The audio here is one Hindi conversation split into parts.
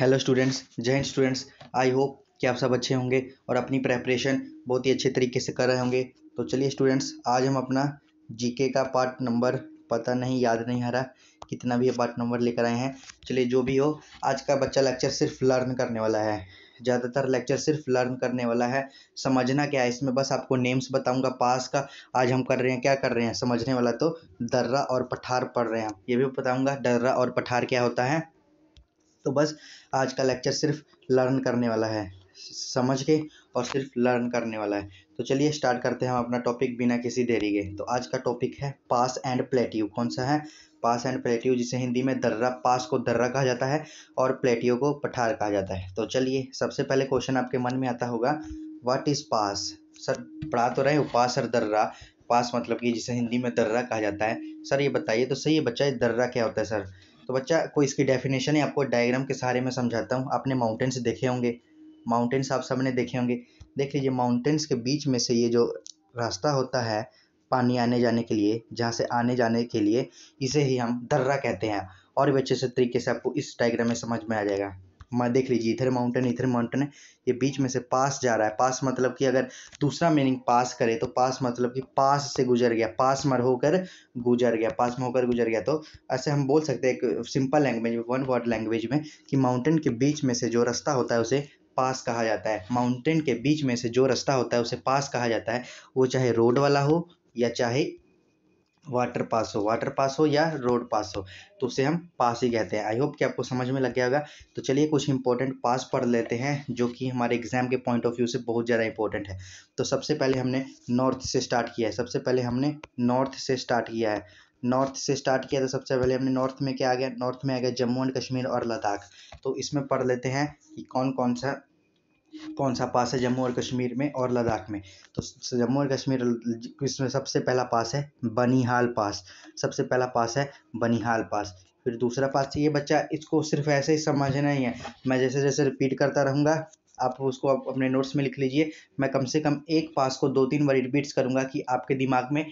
हेलो स्टूडेंट्स जय हिंद स्टूडेंट्स आई होप कि आप सब अच्छे होंगे और अपनी प्रेपरेशन बहुत ही अच्छे तरीके से कर रहे होंगे तो चलिए स्टूडेंट्स आज हम अपना जीके का पार्ट नंबर पता नहीं याद नहीं आ रहा कितना भी पार्ट नंबर लेकर आए हैं चलिए जो भी हो आज का बच्चा लेक्चर सिर्फ लर्न करने वाला है ज़्यादातर लेक्चर सिर्फ लर्न करने वाला है समझना क्या है इसमें बस आपको नेम्स बताऊंगा पास का आज हम कर रहे हैं क्या कर रहे हैं समझने वाला तो दर्रा और पठार पढ़ रहे हैं ये भी बताऊंगा दर्रा और पठार क्या होता है तो बस आज का लेक्चर सिर्फ लर्न करने वाला है समझ के और सिर्फ लर्न करने वाला है तो चलिए स्टार्ट करते हैं हम अपना टॉपिक बिना किसी देरी के तो आज का टॉपिक है पास एंड प्लेटियो कौन सा है पास एंड प्लेटियो जिसे हिंदी में दर्रा पास को दर्रा कहा जाता है और प्लेटियो को पठार कहा जाता है तो चलिए सबसे पहले क्वेश्चन आपके मन में आता होगा व्हाट इज़ पास सर पढ़ा तो रहे उपास पास और दर्रा पास मतलब कि जिसे हिंदी में दर्रा कहा जाता है सर ये बताइए तो सही है बच्चा ये दर्रा क्या होता है सर तो बच्चा को इसकी डेफिनेशन है आपको डायग्राम के सहारे में समझाता हूँ आपने माउंटेन्स देखे होंगे माउंटेन्स आप सबने देखे होंगे देख लीजिए माउंटेन्स के बीच में से ये जो रास्ता होता है पानी आने जाने के लिए जहाँ से आने जाने के लिए इसे ही हम दर्रा कहते हैं और भी अच्छे से तरीके से आपको इस डायग्राम में समझ में आ जाएगा मैं देख लीजिए इधर माउंटेन इधर माउंटेन है ये बीच में से पास जा रहा है पास मतलब कि अगर दूसरा मीनिंग पास करे तो पास मतलब कि पास से गुजर गया पास मर होकर गुजर गया पास में होकर गुजर गया तो ऐसे हम बोल सकते हैं एक सिंपल लैंग्वेज में वन वर्ड लैंग्वेज में कि माउंटेन के बीच में से जो रास्ता होता है उसे पास कहा जाता है माउंटेन के बीच में से जो रास्ता होता है उसे पास कहा जाता है वो चाहे रोड वाला हो या चाहे वाटर पास हो वाटर पास हो या रोड पास हो तो उसे हम पास ही कहते हैं आई होप कि आपको समझ में लग गया होगा तो चलिए कुछ इंपॉर्टेंट पास पढ़ लेते हैं जो कि हमारे एग्जाम के पॉइंट ऑफ व्यू से बहुत ज़्यादा इंपॉर्टेंट है तो सबसे पहले हमने नॉर्थ से स्टार्ट किया है सबसे पहले हमने नॉर्थ से स्टार्ट किया है नॉर्थ से स्टार्ट किया तो सबसे पहले हमने नॉर्थ में क्या आ गया नॉर्थ में आ गया जम्मू एंड कश्मीर और लद्दाख तो इसमें पढ़ लेते हैं कि कौन कौन सा कौन सा पास है जम्मू और कश्मीर में और लद्दाख में तो जम्मू और कश्मीर इसमें सबसे पहला पास है बनिहाल पास सबसे पहला पास है बनिहाल पास फिर दूसरा पास ये बच्चा इसको सिर्फ ऐसे ही समझना ही है मैं जैसे जैसे रिपीट करता रहूँगा आप उसको आप अपने नोट्स में लिख लीजिए मैं कम से कम एक पास को दो तीन बार रिपीट्स करूँगा कि आपके दिमाग में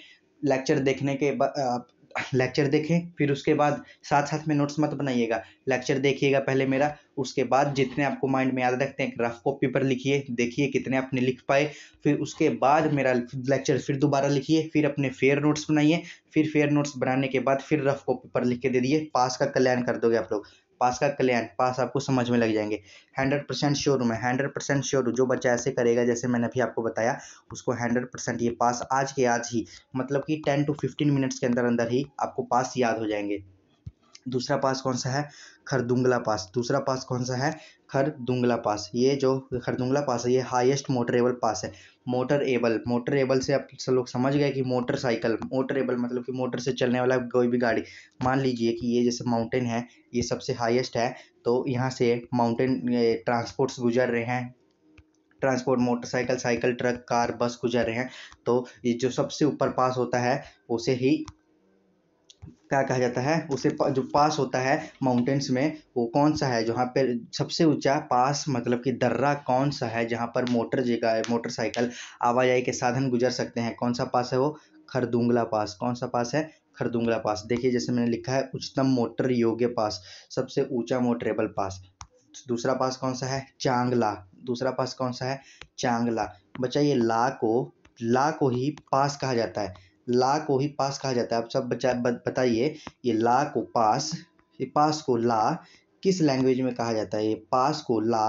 लेक्चर देखने के लेक्चर देखें फिर उसके बाद साथ साथ में नोट्स मत बनाइएगा लेक्चर देखिएगा पहले मेरा उसके बाद जितने आपको माइंड में याद रखते हैं रफ कॉपी पर लिखिए देखिए कितने आपने लिख पाए फिर उसके बाद मेरा लेक्चर फिर दोबारा लिखिए फिर अपने फेयर नोट्स बनाइए फिर फेयर नोट्स बनाने के बाद फिर रफ कॉपी पर लिख के दे दिए पास का कल्याण कर दोगे आप लोग पास का कल्याण पास आपको समझ में लग जाएंगे हंड्रेड परसेंट श्योर हूँ मैं हंड्रेड परसेंट श्योर हूँ जो बच्चा ऐसे करेगा जैसे मैंने अभी आपको बताया उसको हंड्रेड परसेंट ये पास आज के आज ही मतलब कि टेन टू फिफ्टीन मिनट्स के अंदर अंदर ही आपको पास याद हो जाएंगे दूसरा पास कौन सा है खरदुंगला पास दूसरा पास कौन सा है खरदुंगला पास ये जो खरदुंगला पास है ये हाईएस्ट मोटरेबल पास है मोटर एबल मोटर एबल से आप सब लोग समझ गए कि मोटरसाइकिल मोटर एबल मतलब कि मोटर से चलने वाला कोई भी गाड़ी मान लीजिए कि ये जैसे माउंटेन है ये सबसे हाईएस्ट है तो यहाँ से माउंटेन ट्रांसपोर्ट्स गुजर रहे हैं transport motorcycle cycle truck car bus गुजर रहे हैं तो ये जो सबसे ऊपर पास होता है उसे ही क्या कहा जाता है उसे जो पास होता है माउंटेन्स में वो कौन सा है जहाँ पर सबसे ऊंचा पास मतलब कि दर्रा कौन सा है जहाँ पर मोटर जगह मोटरसाइकिल आवाजाही के साधन गुजर सकते हैं कौन सा पास है वो खरदुंगला पास कौन सा पास है खरदुंगला पास देखिए जैसे मैंने लिखा है उच्चतम मोटर योग्य पास सबसे ऊंचा मोटरेबल पास दूसरा पास कौन सा है चांगला दूसरा पास कौन सा है चांगला बचाइए ला को ला को ही पास कहा जाता है ला को ही पास कहा जाता है आप सब बच्चा बताइए ये ला को पास ये पास को ला किस लैंग्वेज में कहा जाता है ये पास को ला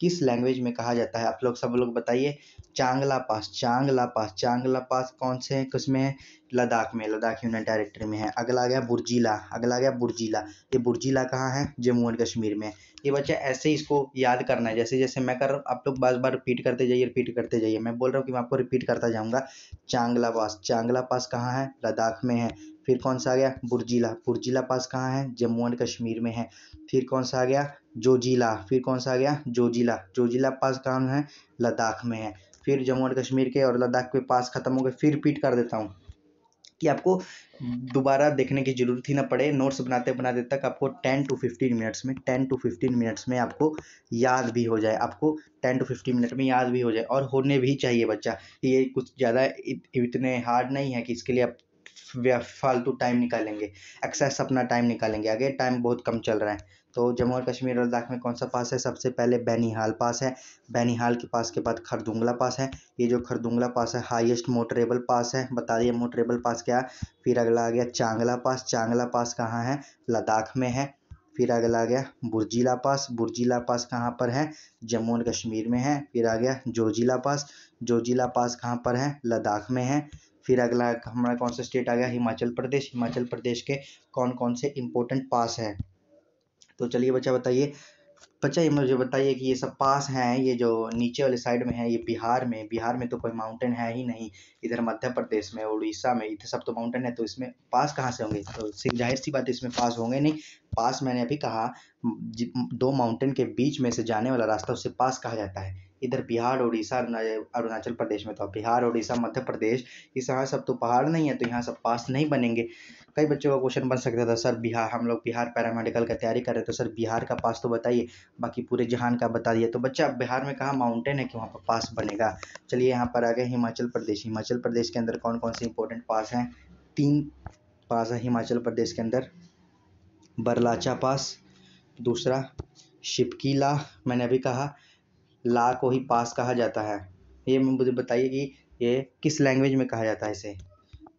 किस लैंग्वेज में कहा जाता है आप लोग सब लोग बताइए चांगला पास चांगला पास चांगला पास कौन से किसमें है लद्दाख में लद्दाख यूनियन टेरेटरी में है अगला आ गया बुर्जीला अगला आ गया बुरजिला ये बुरजिला कहाँ है जम्मू एंड कश्मीर में ये बच्चा ऐसे ही इसको याद करना है जैसे जैसे मैं कर रहा हूँ आप लोग बार बार रिपीट करते जाइए रिपीट करते जाइए मैं बोल रहा हूँ कि मैं आपको रिपीट करता जाऊँगा चांगला पास चांगला पास कहाँ है लद्दाख में है फिर कौन सा आ गया बुरजिला बुरजिला पास कहाँ है जम्मू एंड कश्मीर में है फिर कौन सा आ गया जोजिला फिर कौन सा आ गया जोजिला जोजिला पास कहाँ है लद्दाख में है फिर जम्मू एंड कश्मीर के और लद्दाख के पास ख़त्म हो गए फिर रिपीट कर देता हूँ कि आपको दोबारा देखने की ज़रूरत ही ना पड़े नोट्स बनाते बनाते तक आपको टेन टू फिफ्टीन मिनट्स में टेन टू फिफ्टीन मिनट्स में आपको याद भी हो जाए आपको टेन टू फिफ्टीन मिनट में याद भी हो जाए और होने भी चाहिए बच्चा ये कुछ ज़्यादा इतने हार्ड नहीं है कि इसके लिए आप फालतू टाइम निकालेंगे एक्सेस अपना टाइम निकालेंगे आगे टाइम बहुत कम चल रहा है तो जम्मू और कश्मीर और लद्दाख में कौन सा पास है सबसे पहले बैनिहाल पास है बैनिहाल के पास के बाद खरदुंगला पास है ये जो खरदुंगला पास है हाईएस्ट मोटरेबल पास है बता दिया मोटरेबल पास क्या फिर अगला आ गया चांगला पास चांगला पास कहाँ है लद्दाख में है फिर अगला आ गया बुरजिला पास बुरजिला पास कहाँ पर है जम्मू एंड कश्मीर में है फिर आ गया जोजिला पास जोजिला पास कहाँ पर है लद्दाख में है फिर अगला हमारा कौन सा स्टेट आ गया हिमाचल प्रदेश हिमाचल प्रदेश के कौन कौन से इम्पोर्टेंट पास हैं तो चलिए बच्चा बताइए बच्चा तो ये मुझे बताइए कि ये सब पास हैं ये जो नीचे वाले साइड में है ये बिहार में बिहार में तो कोई माउंटेन है ही नहीं इधर मध्य प्रदेश में उड़ीसा में इधर सब तो माउंटेन है तो इसमें पास कहाँ से होंगे तो जाहिर सी बात इसमें पास होंगे नहीं पास मैंने अभी कहा दो माउंटेन के बीच में से जाने वाला रास्ता उससे पास कहा जाता है इधर बिहार उड़ीसा अरुणाचल प्रदेश में तो बिहार उड़ीसा मध्य प्रदेश इस यहाँ सब तो पहाड़ नहीं है तो यहाँ सब पास नहीं बनेंगे कई बच्चों का क्वेश्चन बन सकता था सर बिहार हम लोग बिहार पैरामेडिकल का तैयारी कर रहे तो सर बिहार का पास तो बताइए बाकी पूरे जहान का बता दिया तो बच्चा बिहार में कहाँ माउंटेन है कि वहाँ पर पास बनेगा चलिए यहाँ पर आ गए हिमाचल प्रदेश हिमाचल प्रदेश के अंदर कौन कौन से इंपॉर्टेंट पास हैं तीन पास है हिमाचल प्रदेश के अंदर बरलाचा पास दूसरा शिपकीला मैंने अभी कहा ला को ही पास कहा जाता है ये मुझे बताइए कि ये किस लैंग्वेज में कहा जाता है इसे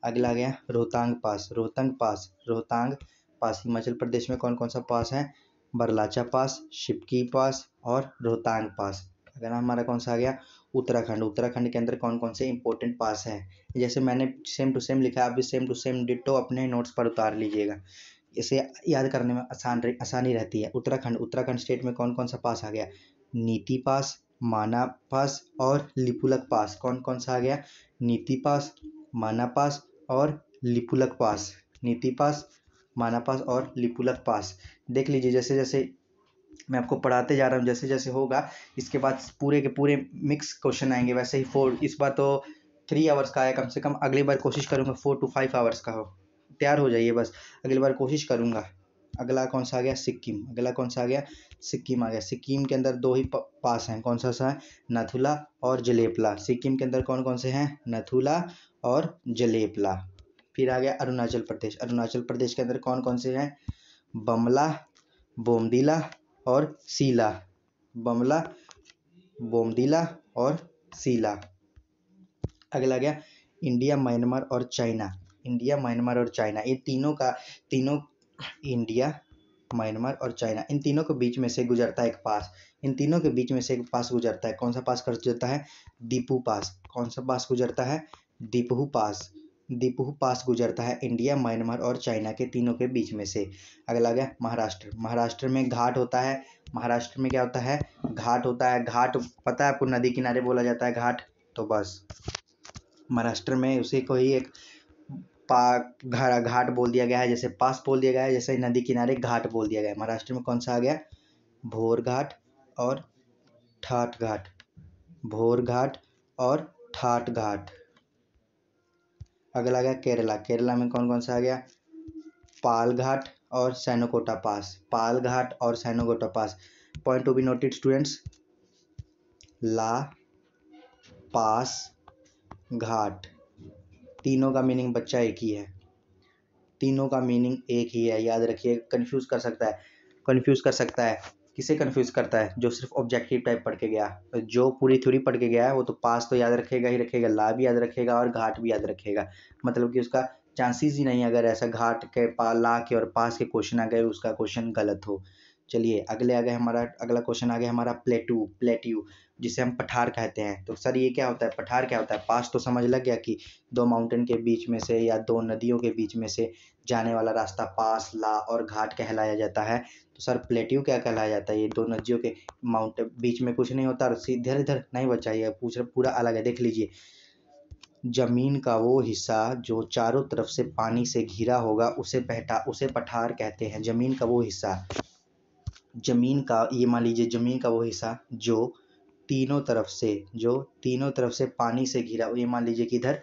अगला आ गया रोहतांग पास रोहतांग पास रोहतांग पास हिमाचल प्रदेश में कौन कौन सा पास है बरलाचा पास शिपकी पास और रोहतांग पास अगला हमारा कौन सा आ गया उत्तराखंड उत्तराखंड के अंदर कौन कौन से इंपॉर्टेंट पास हैं जैसे मैंने सेम टू सेम लिखा है आप भी सेम टू सेम डिटो अपने नोट्स पर उतार लीजिएगा इसे याद करने में आसान आसानी रहती है उत्तराखंड उत्तराखंड स्टेट में कौन कौन सा पास आ गया नीति पास माना पास और लिपुलक पास कौन कौन सा आ गया नीति पास माना पास और लिपुलक पास नीति पास माना पास और लिपुलक पास देख लीजिए जैसे जैसे मैं आपको पढ़ाते जा रहा हूँ जैसे जैसे होगा इसके बाद पूरे के पूरे मिक्स क्वेश्चन आएंगे वैसे ही फोर इस बार तो थ्री आवर्स का आया कम से कम अगली बार कोशिश करूँगा फोर टू फाइव आवर्स का हो तैयार हो जाइए बस अगली बार कोशिश करूँगा अगला कौन सा आ गया सिक्किम अगला कौन सा आ गया सिक्किम आ गया सिक्किम के अंदर दो ही पास हैं कौन सा सा है नथुला और जलेपला सिक्किम के अंदर कौन कौन से हैं नथुला और जलेपला फिर आ गया अरुणाचल प्रदेश अरुणाचल प्रदेश के अंदर कौन कौन से हैं बमला बोमदीला और सीला बमला बोमदीला और सीला अगला गया इंडिया म्यांमार और चाइना इंडिया म्यांमार और चाइना ये तीनों का तीनों इंडिया म्यांमार और चाइना इन तीनों के बीच में से गुजरता है एक पास इन तीनों के बीच में से एक पास गुजरता है कौन सा पास गुजरता है दीपू पास कौन सा पास गुजरता है दीपहू पास दीपू पास गुजरता है इंडिया म्यांमार और चाइना के तीनों के बीच में से अगला गया महाराष्ट्र महाराष्ट्र में घाट होता है महाराष्ट्र में क्या होता है घाट होता है घाट पता है आपको नदी किनारे बोला जाता है घाट तो बस महाराष्ट्र में उसी को ही एक पा घा, घाट बोल दिया गया है जैसे पास बोल दिया गया है जैसे नदी किनारे घाट बोल दिया गया है महाराष्ट्र में कौन सा आ गया भोर घाट और ठाठ घाट भोर घाट और ठाठ घाट अगला गया केरला केरला में कौन कौन सा आ गया पालघाट और सैनोकोटा पास पालघाट और सैनोकोटा pass point to be noted students ला पास घाट तीनों का मीनिंग बच्चा एक ही है तीनों का मीनिंग एक ही है याद रखिए कंफ्यूज कर सकता है कंफ्यूज कर सकता है किसे कन्फ्यूज़ करता है जो सिर्फ ऑब्जेक्टिव टाइप पढ़ के गया जो पूरी थ्योरी पढ़ के गया है वो तो पास तो याद रखेगा ही रखेगा ला भी याद रखेगा और घाट भी याद रखेगा मतलब कि उसका चांसेस ही नहीं अगर ऐसा घाट के पा ला के और पास के क्वेश्चन आ गए उसका क्वेश्चन गलत हो चलिए अगले आ गए हमारा अगला क्वेश्चन आ गया हमारा प्लेटू प्लेट्यू जिसे हम पठार कहते हैं तो सर ये क्या होता है पठार क्या होता है पास तो समझ लग गया कि दो माउंटेन के बीच में से या दो नदियों के बीच में से जाने वाला रास्ता पास ला और घाट कहलाया जाता है तो सर प्लेट्यू क्या कहलाया जाता है ये दो नदियों के माउंट बीच में कुछ नहीं होता और इधर इधर नहीं बचाइए पूछ पूरा अलग है देख लीजिए जमीन का वो हिस्सा जो चारों तरफ से पानी से घिरा होगा उसे पहटा उसे पठार कहते हैं जमीन का वो हिस्सा जमीन का ये मान लीजिए जमीन का वो हिस्सा जो तीनों तरफ से जो तीनों तरफ से पानी से घिरा ये मान लीजिए कि इधर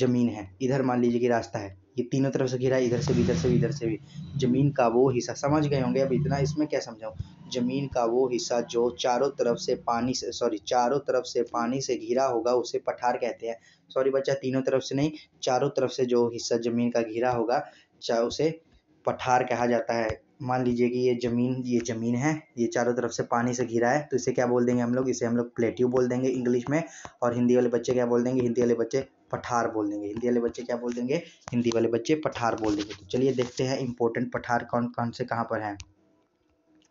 ज़मीन है इधर मान लीजिए कि रास्ता है ये तीनों तरफ से घिरा इधर से भी इधर से भी इधर से भी ज़मीन का वो हिस्सा समझ गए होंगे अब इतना इसमें क्या समझाऊँ ज़मीन का वो हिस्सा जो चारों तरफ से पानी से सॉरी चारों तरफ से पानी से घिरा होगा उसे पठार कहते हैं सॉरी बच्चा तीनों तरफ से नहीं चारों तरफ से जो हिस्सा ज़मीन का घिरा होगा चाहे उसे पठार कहा जाता है मान लीजिए कि ये ज़मीन ये ज़मीन है ये चारों तरफ से पानी से घिरा है तो इसे क्या बोल देंगे हम लोग इसे हम लोग प्लेट्यू बोल देंगे इंग्लिश में और हिंदी वाले बच्चे क्या बोल देंगे हिंदी वाले बच्चे पठार बोल देंगे हिंदी वाले बच्चे क्या बोल देंगे हिंदी वाले बच्चे पठार बोल देंगे तो चलिए देखते हैं इंपॉर्टेंट पठार कौन कौन से कहाँ पर हैं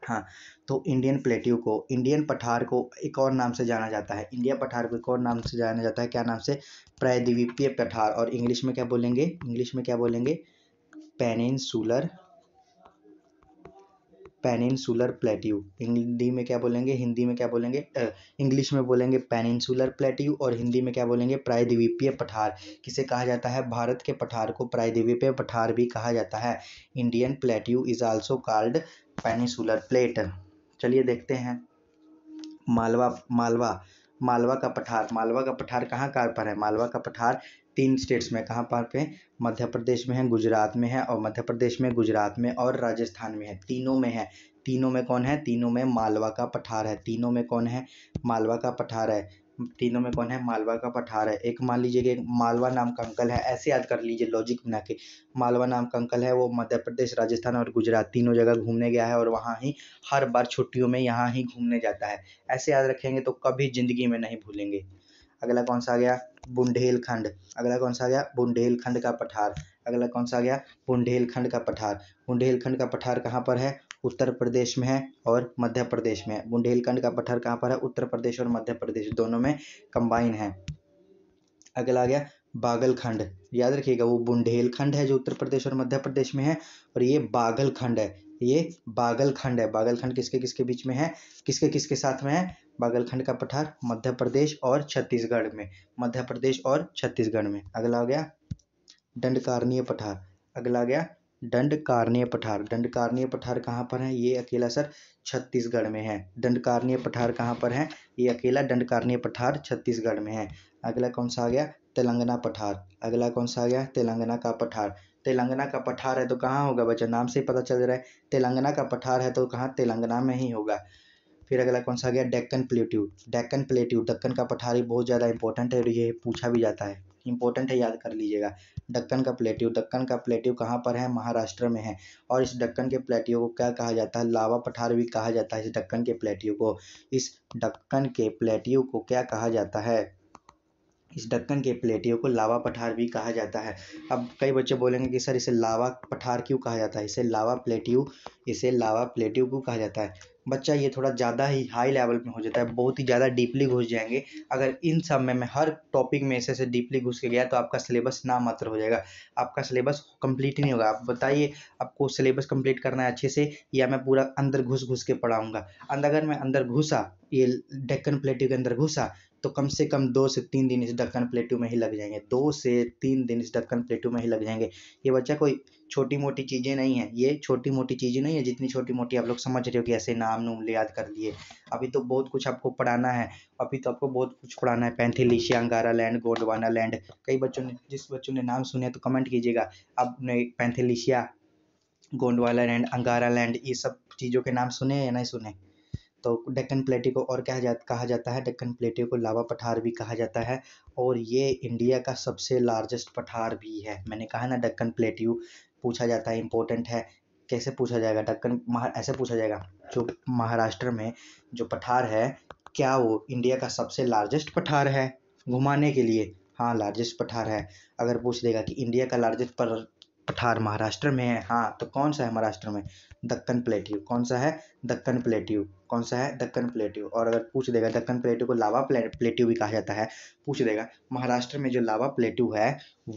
हाँ तो इंडियन प्लेट्यू को इंडियन पठार को एक और नाम से जाना जाता है इंडिया पठार को एक और नाम से जाना जाता है क्या नाम से प्रायद्वीपीय पठार और इंग्लिश में क्या बोलेंगे इंग्लिश में क्या बोलेंगे पेनिनसुलर पेनिनसुलर प्लेट्यू हिंदी में क्या बोलेंगे हिंदी में क्या बोलेंगे इंग्लिश में बोलेंगे पेनिनसुलर प्लेट्यू और हिंदी में क्या बोलेंगे प्रायद्वीपीय पठार किसे कहा जाता है भारत के पठार को प्रायद्वीपीय पठार भी कहा जाता है Indian plateau is also called peninsular plate चलिए देखते हैं मालवा मालवा मालवा का पठार मालवा का पठार कहाँ कहाँ पर है मालवा का पठार तीन स्टेट्स में कहाँ पर पे मध्य प्रदेश में है गुजरात में है और मध्य प्रदेश में गुजरात में और राजस्थान में है तीनों में है तीनों में कौन है तीनों में मालवा का पठार है तीनों में कौन है मालवा का पठार है तीनों में कौन है मालवा का पठार है एक मान लीजिए कि मालवा नाम का अंकल है ऐसे याद कर लीजिए लॉजिक बना के मालवा नाम का अंकल है वो मध्य प्रदेश राजस्थान और गुजरात तीनों जगह घूमने गया है और वहाँ ही हर बार छुट्टियों में यहाँ ही घूमने जाता है ऐसे याद रखेंगे तो कभी ज़िंदगी में नहीं भूलेंगे अगला कौन सा आ गया बुंदेलखंड अगला कौन सा आ गया बुंदेलखंड का पठार अगला कौन सा आ गया बुंदेलखंड का पठार बुंदेलखंड का पठार कहाँ पर है उत्तर प्रदेश में है और मध्य प्रदेश में है बुंदेलखंड का पठार कहाँ पर है उत्तर प्रदेश और मध्य प्रदेश दोनों में कंबाइन है अगला आ गया बागलखंड याद रखिएगा वो बुंदेलखंड है जो उत्तर प्रदेश और मध्य प्रदेश में है और ये बागलखंड है ये बागलखंड है बागलखंड किसके किसके बीच में है किसके किसके साथ में है बागलखंड का पठार मध्य प्रदेश और छत्तीसगढ़ में मध्य प्रदेश और छत्तीसगढ़ में अगला आ गया दंडकारणीय पठार अगला गया दंडकारणीय पठार दंडकारणीय पठार कहाँ पर है ये अकेला सर छत्तीसगढ़ में है दंडकारणीय पठार कहाँ पर है ये अकेला दंडकारणीय पठार छत्तीसगढ़ में है अगला कौन सा आ गया तेलंगाना पठार अगला कौन सा आ गया तेलंगाना का पठार तेलंगाना का पठार है तो कहाँ होगा बच्चा नाम से ही पता चल रहा है तेलंगाना का पठार है तो कहाँ तेलंगाना में ही होगा फिर अगला कौन सा आ गया डेक्कन प्लेट्यूड डेक्कन प्लेट्यूड डक्कन का पठारी बहुत ज़्यादा इंपॉर्टेंट है और ये पूछा भी जाता है इंपॉर्टेंट है याद कर लीजिएगा डक्कन का प्लेट्यू डक्कन का प्लेट्यू कहाँ पर है महाराष्ट्र में है और इस डक्कन के प्लेट्यू को क्या कहा जाता है लावा पठार भी कहा जाता है इस डक्कन के प्लेट्यू को इस डक्कन के प्लेट्यू को क्या कहा जाता है इस ढक्कन के प्लेटियों को लावा पठार भी कहा जाता है अब कई बच्चे बोलेंगे कि सर इसे लावा पठार क्यों कहा जाता है इसे लावा प्लेटियो इसे लावा प्लेटियो क्यों कहा जाता है बच्चा ये थोड़ा ज़्यादा ही हाई लेवल में हो जाता है बहुत ही ज़्यादा डीपली घुस जाएंगे अगर इन सब में मैं हर टॉपिक में ऐसे ऐसे डीपली घुस के गया तो आपका सिलेबस ना मात्र हो जाएगा आपका सिलेबस कंप्लीट ही नहीं होगा आप बताइए आपको सिलेबस कंप्लीट करना है अच्छे से या मैं पूरा अंदर घुस घुस के पढ़ाऊँगा अंदर अगर मैं अंदर घुसा ये डेक्कन प्लेटिव के अंदर घुसा तो कम से कम दो से तीन दिन इस डक्कन प्लेटू में ही लग जाएंगे दो से तीन दिन इस डक्कन प्लेटू में ही लग जाएंगे ये बच्चा कोई छोटी मोटी चीज़ें नहीं है ये छोटी मोटी चीज़ें नहीं है जितनी छोटी मोटी आप लोग समझ रहे हो कि ऐसे नाम नूम ले याद कर लिए अभी तो बहुत कुछ आपको पढ़ाना है अभी तो आपको बहुत कुछ पढ़ाना है पैंथिलिशिया अंगारा लैंड गोडवाना लैंड कई बच्चों ने जिस बच्चों ने नाम सुने तो कमेंट कीजिएगा आपने पैंथिलिशिया गोंडवाला लैंड अंगारा लैंड ये सब चीज़ों के नाम सुने या नहीं सुने तो डेक्कन प्लेटी को और क्या कहा जाता है डेक्कन प्लेटी को लावा पठार भी कहा जाता है और ये इंडिया का सबसे लार्जेस्ट पठार भी है मैंने कहा ना डेक्कन प्लेट्यू पूछा जाता है इंपॉर्टेंट है कैसे पूछा जाएगा डक्कन ऐसे पूछा जाएगा जो महाराष्ट्र में जो पठार है क्या वो इंडिया का सबसे लार्जेस्ट पठार है घुमाने के लिए हाँ लार्जेस्ट पठार है अगर पूछ देगा कि इंडिया का लार्जेस्ट पठार महाराष्ट्र में है हाँ तो कौन सा है महाराष्ट्र में दक्कन प्लेट्यू कौन सा है दक्कन प्लेट्यू कौन सा है दक्कन प्लेट्यू और अगर पूछ देगा दक्कन प्लेट्यू को लावा प्लेट्यू भी कहा जाता है पूछ देगा महाराष्ट्र में जो लावा प्लेट्यू है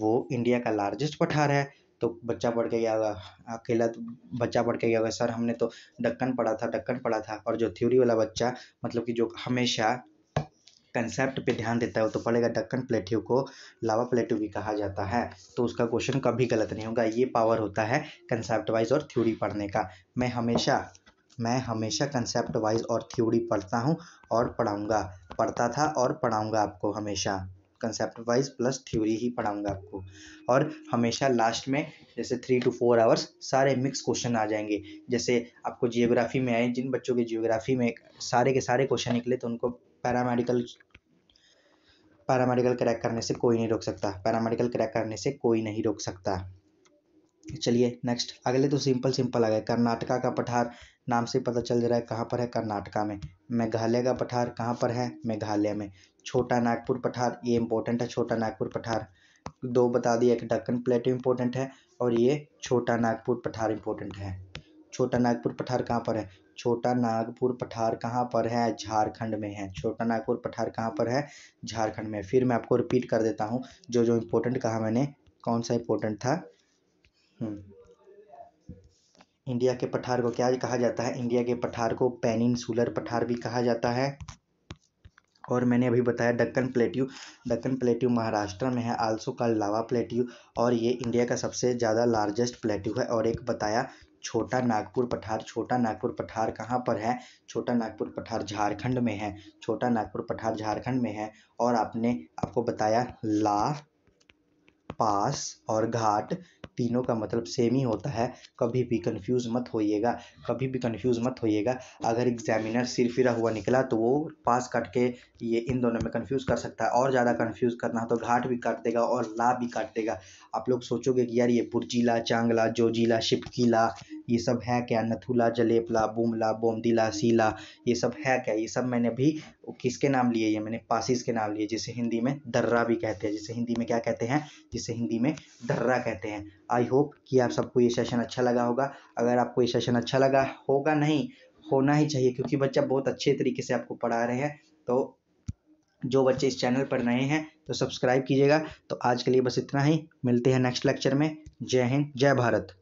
वो इंडिया का लार्जेस्ट पठार है तो बच्चा पढ़ के गया होगा अकेला तो बच्चा पढ़ के गया होगा सर हमने तो दक्कन पढ़ा था दक्कन पढ़ा था और जो थ्योरी वाला बच्चा मतलब कि जो हमेशा कंसेप्ट पे ध्यान देता है वो तो पढ़ेगा डक्कन प्लेट्यू को लावा प्लेट्यू भी कहा जाता है तो उसका क्वेश्चन कभी गलत नहीं होगा ये पावर होता है कंसेप्ट वाइज और थ्योरी पढ़ने का मैं हमेशा मैं हमेशा कंसेप्ट वाइज़ और थ्योरी पढ़ता हूँ और पढ़ाऊँगा पढ़ता था और पढ़ाऊँगा आपको हमेशा कंसेप्ट वाइज़ प्लस थ्योरी ही पढ़ाऊँगा आपको और हमेशा लास्ट में जैसे थ्री टू फोर आवर्स सारे मिक्स क्वेश्चन आ जाएंगे जैसे आपको जियोग्राफी में आए जिन बच्चों के जियोग्राफी में सारे के सारे क्वेश्चन निकले तो उनको पैरामेडिकल पैरामेडिकल क्रैक करने से कोई नहीं रोक सकता पैरामेडिकल क्रैक करने से कोई नहीं रोक सकता चलिए नेक्स्ट अगले तो सिंपल सिंपल आ गए कर्नाटका का पठार नाम से पता चल रहा है कहाँ पर है कर्नाटका में मेघालय का पठार कहाँ पर है मेघालय में छोटा नागपुर पठार ये इंपॉर्टेंट है छोटा नागपुर पठार दो बता दिया कि डक्कन प्लेट इंपॉर्टेंट है और ये छोटा नागपुर पठार इंपॉर्टेंट है छोटा नागपुर पठार कहाँ पर है छोटा नागपुर पठार कहाँ पर है झारखंड में है छोटा नागपुर पठार कहाँ पर है झारखंड में फिर मैं आपको रिपीट कर देता हूँ जो जो इम्पोर्टेंट कहा मैंने कौन सा इंपॉर्टेंट था हम्म। इंडिया के पठार को क्या कहा जाता है इंडिया के पठार को सुलर पठार भी कहा जाता है और मैंने अभी बताया डक्कन प्लेट्यू डक्कन प्लेट्यू महाराष्ट्र में है आल्सो का लावा प्लेट्यू और ये इंडिया का सबसे ज़्यादा लार्जेस्ट प्लेट्यू है और एक बताया छोटा नागपुर पठार छोटा नागपुर पठार कहाँ पर है छोटा नागपुर पठार झारखंड में है छोटा नागपुर पठार झारखंड में है और आपने आपको बताया ला पास और घाट तीनों का मतलब सेम ही होता है कभी भी कंफ्यूज मत होइएगा कभी भी कंफ्यूज मत होइएगा अगर एग्जामिनर सिर फिरा हुआ निकला तो वो पास काट के ये इन दोनों में कंफ्यूज कर सकता है और ज़्यादा कंफ्यूज करना हो तो घाट भी काट देगा और ला भी काट देगा आप लोग सोचोगे कि यार ये पुर्जीला चांगला जोजिला शिपकीला ये सब है क्या नथुला जलेपला बुमला बोमदिला सीला ये सब है क्या ये सब मैंने भी किसके नाम लिए ये मैंने पासिस के नाम लिए जिसे हिंदी में दर्रा भी कहते हैं जिसे हिंदी में क्या कहते हैं जिसे हिंदी में दर्रा कहते हैं आई होप कि आप सबको ये सेशन अच्छा लगा होगा अगर आपको ये सेशन अच्छा लगा होगा नहीं होना ही चाहिए क्योंकि बच्चा बहुत अच्छे तरीके से आपको पढ़ा रहे हैं तो जो बच्चे इस चैनल पर नए हैं तो सब्सक्राइब कीजिएगा तो आज के लिए बस इतना ही मिलते हैं नेक्स्ट लेक्चर में जय हिंद जय भारत